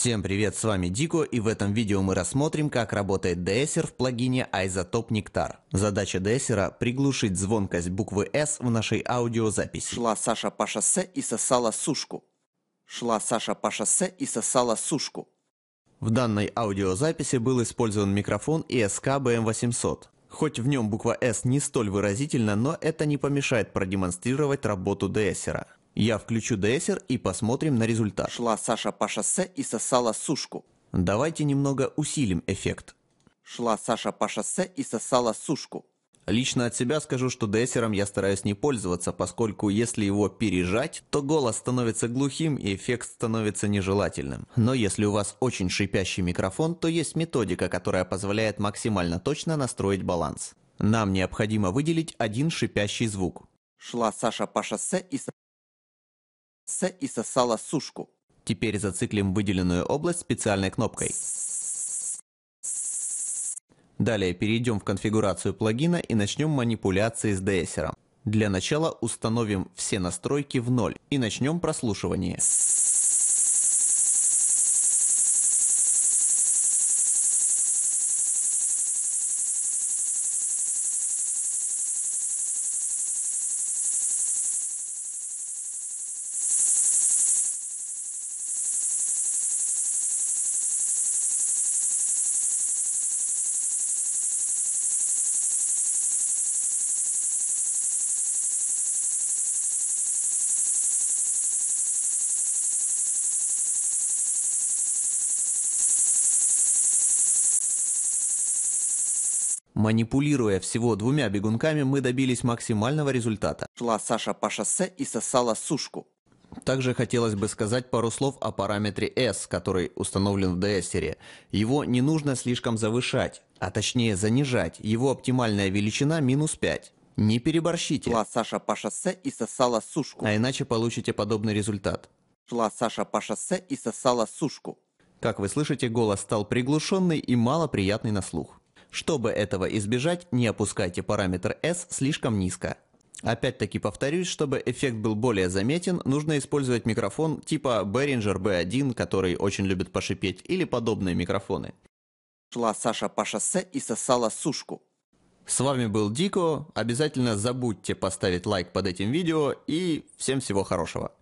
Всем привет, с вами Дико, и в этом видео мы рассмотрим, как работает дессер в плагине Isotope Nectar. Задача дессера – приглушить звонкость буквы S в нашей аудиозаписи. Шла Саша по шоссе и сосала сушку. Шла Саша по шоссе и сосала сушку. В данной аудиозаписи был использован микрофон ESK BM800. Хоть в нем буква S не столь выразительна, но это не помешает продемонстрировать работу дессера. Я включу ДСР и посмотрим на результат. Шла Саша по шоссе и сосала сушку. Давайте немного усилим эффект. Шла Саша по шоссе и сосала сушку. Лично от себя скажу, что дессером я стараюсь не пользоваться, поскольку если его пережать, то голос становится глухим и эффект становится нежелательным. Но если у вас очень шипящий микрофон, то есть методика, которая позволяет максимально точно настроить баланс. Нам необходимо выделить один шипящий звук. Шла Саша по шоссе и... С и сосала сушку. Теперь зациклим выделенную область специальной кнопкой. Далее перейдем в конфигурацию плагина и начнем манипуляции с DS. Для начала установим все настройки в ноль и начнем прослушивание. Манипулируя всего двумя бегунками, мы добились максимального результата. Шла Саша по шоссе и сосала сушку. Также хотелось бы сказать пару слов о параметре S, который установлен в ds Его не нужно слишком завышать, а точнее занижать. Его оптимальная величина минус 5. Не переборщите. Шла Саша по шоссе и сосала сушку. А иначе получите подобный результат. Шла Саша по шоссе и сосала сушку. Как вы слышите, голос стал приглушенный и малоприятный на слух. Чтобы этого избежать, не опускайте параметр S слишком низко. Опять-таки повторюсь, чтобы эффект был более заметен, нужно использовать микрофон типа Behringer B1, который очень любит пошипеть, или подобные микрофоны. Шла Саша по шоссе и сосала сушку. С вами был Дико, обязательно забудьте поставить лайк под этим видео и всем всего хорошего.